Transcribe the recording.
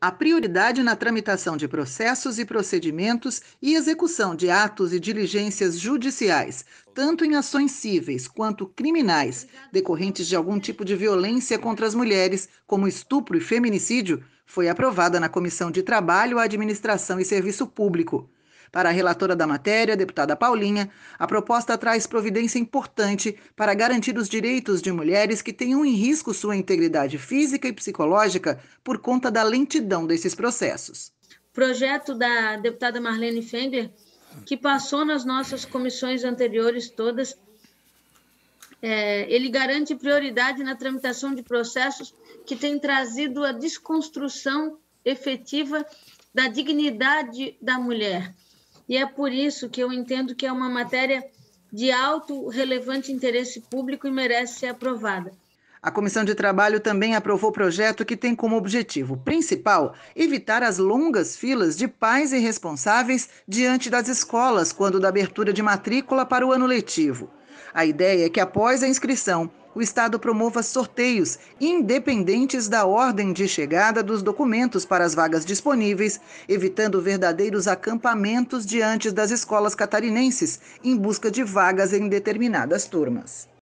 A prioridade na tramitação de processos e procedimentos e execução de atos e diligências judiciais, tanto em ações cíveis quanto criminais, decorrentes de algum tipo de violência contra as mulheres, como estupro e feminicídio, foi aprovada na Comissão de Trabalho, Administração e Serviço Público. Para a relatora da matéria, deputada Paulinha, a proposta traz providência importante para garantir os direitos de mulheres que tenham em risco sua integridade física e psicológica por conta da lentidão desses processos. Projeto da deputada Marlene Fender, que passou nas nossas comissões anteriores todas, é, ele garante prioridade na tramitação de processos que têm trazido a desconstrução efetiva da dignidade da mulher, e é por isso que eu entendo que é uma matéria de alto relevante interesse público e merece ser aprovada. A Comissão de Trabalho também aprovou projeto que tem como objetivo principal evitar as longas filas de pais e responsáveis diante das escolas quando da abertura de matrícula para o ano letivo. A ideia é que após a inscrição, o Estado promova sorteios independentes da ordem de chegada dos documentos para as vagas disponíveis, evitando verdadeiros acampamentos diante das escolas catarinenses em busca de vagas em determinadas turmas.